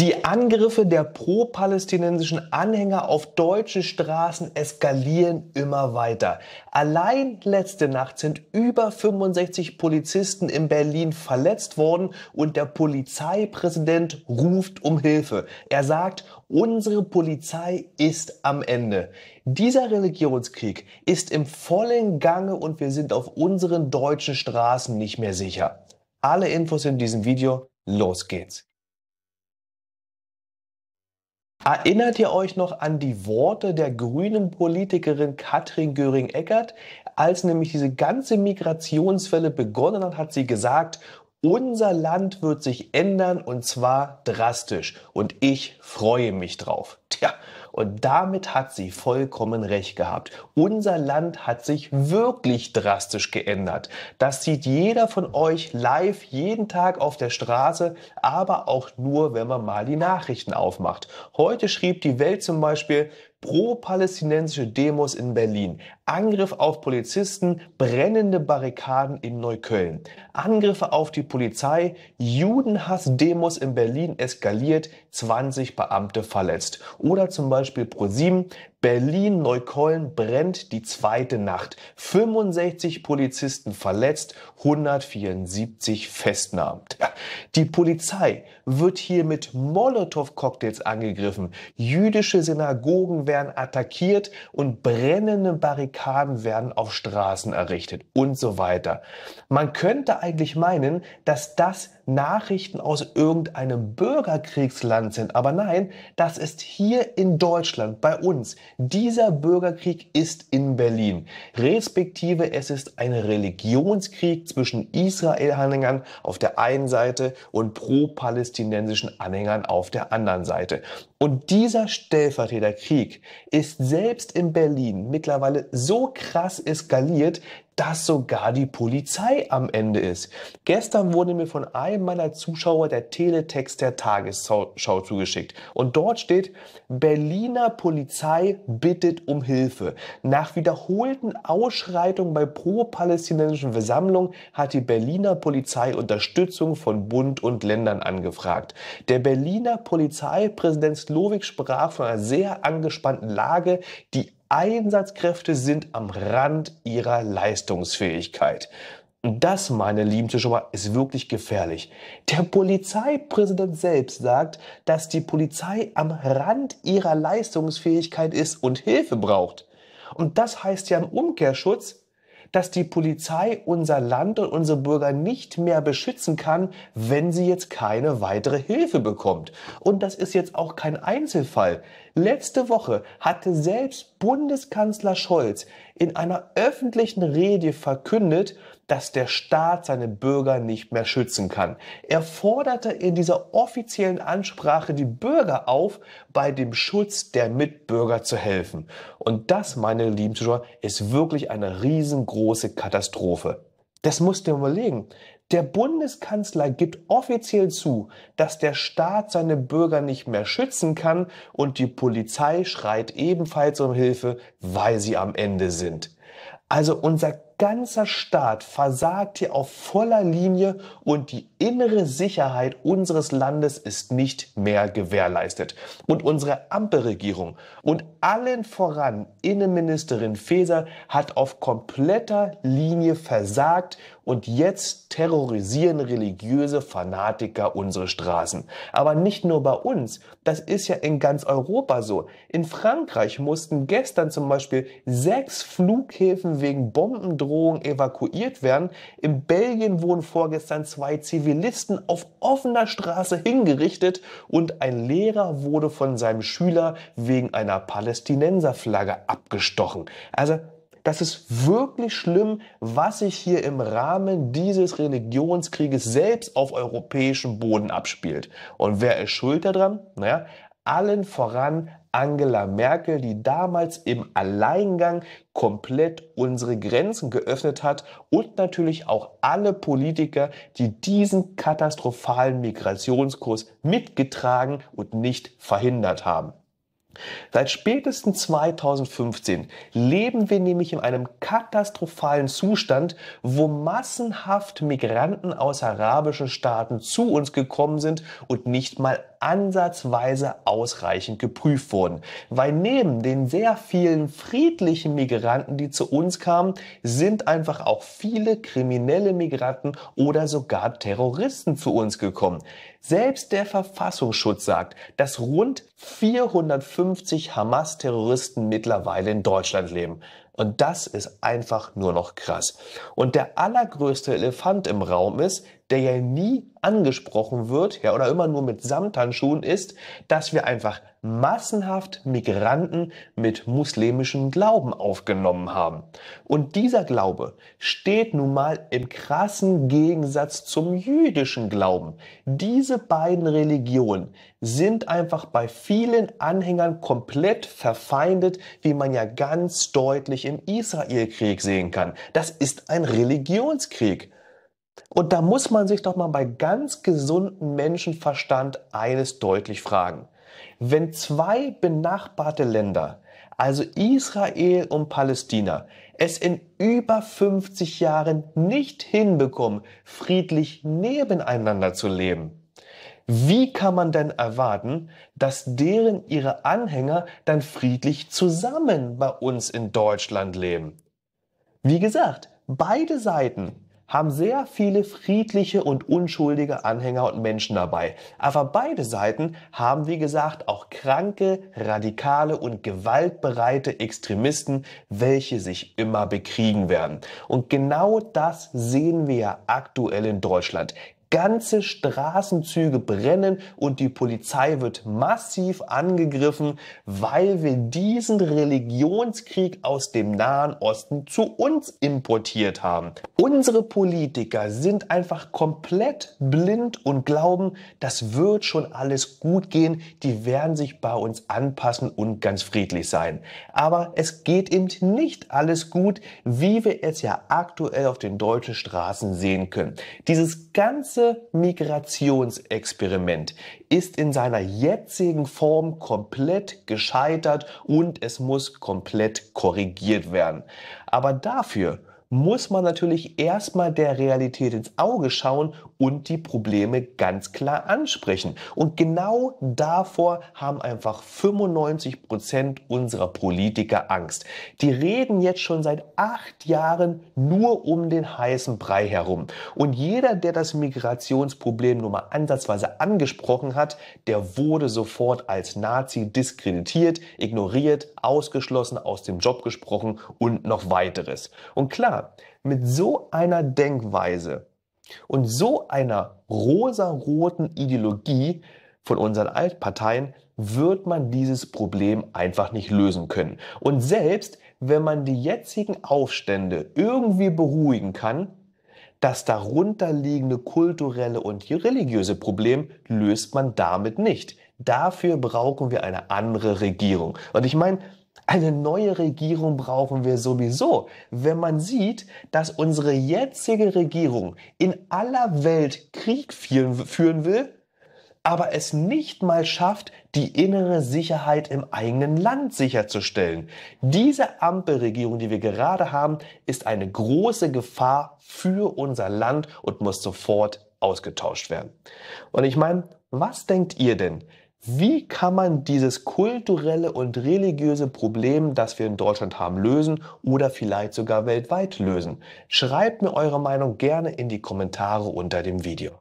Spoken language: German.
Die Angriffe der pro-palästinensischen Anhänger auf deutsche Straßen eskalieren immer weiter. Allein letzte Nacht sind über 65 Polizisten in Berlin verletzt worden und der Polizeipräsident ruft um Hilfe. Er sagt, unsere Polizei ist am Ende. Dieser Religionskrieg ist im vollen Gange und wir sind auf unseren deutschen Straßen nicht mehr sicher. Alle Infos in diesem Video. Los geht's. Erinnert ihr euch noch an die Worte der grünen Politikerin Katrin Göring-Eckert? Als nämlich diese ganze Migrationswelle begonnen hat, hat sie gesagt, unser Land wird sich ändern und zwar drastisch. Und ich freue mich drauf. Tja, und damit hat sie vollkommen recht gehabt. Unser Land hat sich wirklich drastisch geändert. Das sieht jeder von euch live jeden Tag auf der Straße, aber auch nur, wenn man mal die Nachrichten aufmacht. Heute schrieb die Welt zum Beispiel, pro-palästinensische Demos in Berlin, Angriff auf Polizisten, brennende Barrikaden in Neukölln, Angriffe auf die Polizei, Judenhass-Demos in Berlin eskaliert, 20 Beamte verletzt. Oder zum Beispiel ProSieben, Berlin-Neukölln brennt die zweite Nacht. 65 Polizisten verletzt, 174 festnahmen. Die Polizei wird hier mit Molotow-Cocktails angegriffen. Jüdische Synagogen werden attackiert und brennende Barrikaden werden auf Straßen errichtet und so weiter. Man könnte eigentlich meinen, dass das Nachrichten aus irgendeinem Bürgerkriegsland sind. Aber nein, das ist hier in Deutschland bei uns dieser Bürgerkrieg ist in Berlin, respektive es ist ein Religionskrieg zwischen Israel-Anhängern auf der einen Seite und pro-palästinensischen Anhängern auf der anderen Seite. Und dieser Stellvertreterkrieg ist selbst in Berlin mittlerweile so krass eskaliert, dass sogar die Polizei am Ende ist. Gestern wurde mir von einem meiner Zuschauer der Teletext der Tagesschau zugeschickt. Und dort steht, Berliner Polizei bittet um Hilfe. Nach wiederholten Ausschreitungen bei pro-palästinensischen Versammlungen hat die Berliner Polizei Unterstützung von Bund und Ländern angefragt. Der Berliner Polizeipräsident Slowik sprach von einer sehr angespannten Lage, die Einsatzkräfte sind am Rand ihrer Leistungsfähigkeit. Und das, meine lieben Zuschauer, ist wirklich gefährlich. Der Polizeipräsident selbst sagt, dass die Polizei am Rand ihrer Leistungsfähigkeit ist und Hilfe braucht. Und das heißt ja im Umkehrschutz, dass die Polizei unser Land und unsere Bürger nicht mehr beschützen kann, wenn sie jetzt keine weitere Hilfe bekommt. Und das ist jetzt auch kein Einzelfall. Letzte Woche hatte selbst Bundeskanzler Scholz in einer öffentlichen Rede verkündet, dass der Staat seine Bürger nicht mehr schützen kann. Er forderte in dieser offiziellen Ansprache die Bürger auf, bei dem Schutz der Mitbürger zu helfen. Und das, meine lieben Zuschauer, ist wirklich eine riesengroße Katastrophe. Das musst du überlegen. Der Bundeskanzler gibt offiziell zu, dass der Staat seine Bürger nicht mehr schützen kann und die Polizei schreit ebenfalls um Hilfe, weil sie am Ende sind. Also unser ganzer Staat versagt hier auf voller Linie und die innere Sicherheit unseres Landes ist nicht mehr gewährleistet. Und unsere Ampelregierung und allen voran Innenministerin Faeser hat auf kompletter Linie versagt und jetzt terrorisieren religiöse Fanatiker unsere Straßen. Aber nicht nur bei uns, das ist ja in ganz Europa so. In Frankreich mussten gestern zum Beispiel sechs Flughäfen wegen Bombendrohungen Bedrohung evakuiert werden. In Belgien wurden vorgestern zwei Zivilisten auf offener Straße hingerichtet und ein Lehrer wurde von seinem Schüler wegen einer Palästinenserflagge abgestochen. Also das ist wirklich schlimm, was sich hier im Rahmen dieses Religionskrieges selbst auf europäischem Boden abspielt. Und wer ist schuld daran? Naja, allen voran Angela Merkel, die damals im Alleingang komplett unsere Grenzen geöffnet hat und natürlich auch alle Politiker, die diesen katastrophalen Migrationskurs mitgetragen und nicht verhindert haben. Seit spätestens 2015 leben wir nämlich in einem katastrophalen Zustand, wo massenhaft Migranten aus arabischen Staaten zu uns gekommen sind und nicht mal ansatzweise ausreichend geprüft wurden. Weil neben den sehr vielen friedlichen Migranten, die zu uns kamen, sind einfach auch viele kriminelle Migranten oder sogar Terroristen zu uns gekommen. Selbst der Verfassungsschutz sagt, dass rund 450 Hamas-Terroristen mittlerweile in Deutschland leben. Und das ist einfach nur noch krass. Und der allergrößte Elefant im Raum ist, der ja nie angesprochen wird, ja, oder immer nur mit Samthandschuhen ist, dass wir einfach massenhaft Migranten mit muslimischem Glauben aufgenommen haben. Und dieser Glaube steht nun mal im krassen Gegensatz zum jüdischen Glauben. Diese beiden Religionen sind einfach bei vielen Anhängern komplett verfeindet, wie man ja ganz deutlich im Israelkrieg sehen kann. Das ist ein Religionskrieg. Und da muss man sich doch mal bei ganz gesundem Menschenverstand eines deutlich fragen. Wenn zwei benachbarte Länder, also Israel und Palästina, es in über 50 Jahren nicht hinbekommen, friedlich nebeneinander zu leben, wie kann man denn erwarten, dass deren ihre Anhänger dann friedlich zusammen bei uns in Deutschland leben? Wie gesagt, beide Seiten haben sehr viele friedliche und unschuldige Anhänger und Menschen dabei. Aber beide Seiten haben, wie gesagt, auch kranke, radikale und gewaltbereite Extremisten, welche sich immer bekriegen werden. Und genau das sehen wir ja aktuell in Deutschland. Ganze Straßenzüge brennen und die Polizei wird massiv angegriffen, weil wir diesen Religionskrieg aus dem Nahen Osten zu uns importiert haben. Unsere Politiker sind einfach komplett blind und glauben, das wird schon alles gut gehen, die werden sich bei uns anpassen und ganz friedlich sein. Aber es geht eben nicht alles gut, wie wir es ja aktuell auf den deutschen Straßen sehen können. Dieses ganze ganze Migrationsexperiment ist in seiner jetzigen Form komplett gescheitert und es muss komplett korrigiert werden. Aber dafür muss man natürlich erstmal der Realität ins Auge schauen und die Probleme ganz klar ansprechen. Und genau davor haben einfach 95 Prozent unserer Politiker Angst. Die reden jetzt schon seit acht Jahren nur um den heißen Brei herum. Und jeder, der das Migrationsproblem nur mal ansatzweise angesprochen hat, der wurde sofort als Nazi diskreditiert, ignoriert, ausgeschlossen, aus dem Job gesprochen und noch weiteres. Und klar, mit so einer Denkweise und so einer rosaroten Ideologie von unseren Altparteien wird man dieses Problem einfach nicht lösen können. Und selbst wenn man die jetzigen Aufstände irgendwie beruhigen kann, das darunterliegende kulturelle und religiöse Problem löst man damit nicht. Dafür brauchen wir eine andere Regierung. Und ich meine, eine neue Regierung brauchen wir sowieso, wenn man sieht, dass unsere jetzige Regierung in aller Welt Krieg führen will, aber es nicht mal schafft, die innere Sicherheit im eigenen Land sicherzustellen. Diese Ampelregierung, die wir gerade haben, ist eine große Gefahr für unser Land und muss sofort ausgetauscht werden. Und ich meine, was denkt ihr denn? Wie kann man dieses kulturelle und religiöse Problem, das wir in Deutschland haben, lösen oder vielleicht sogar weltweit lösen? Schreibt mir eure Meinung gerne in die Kommentare unter dem Video.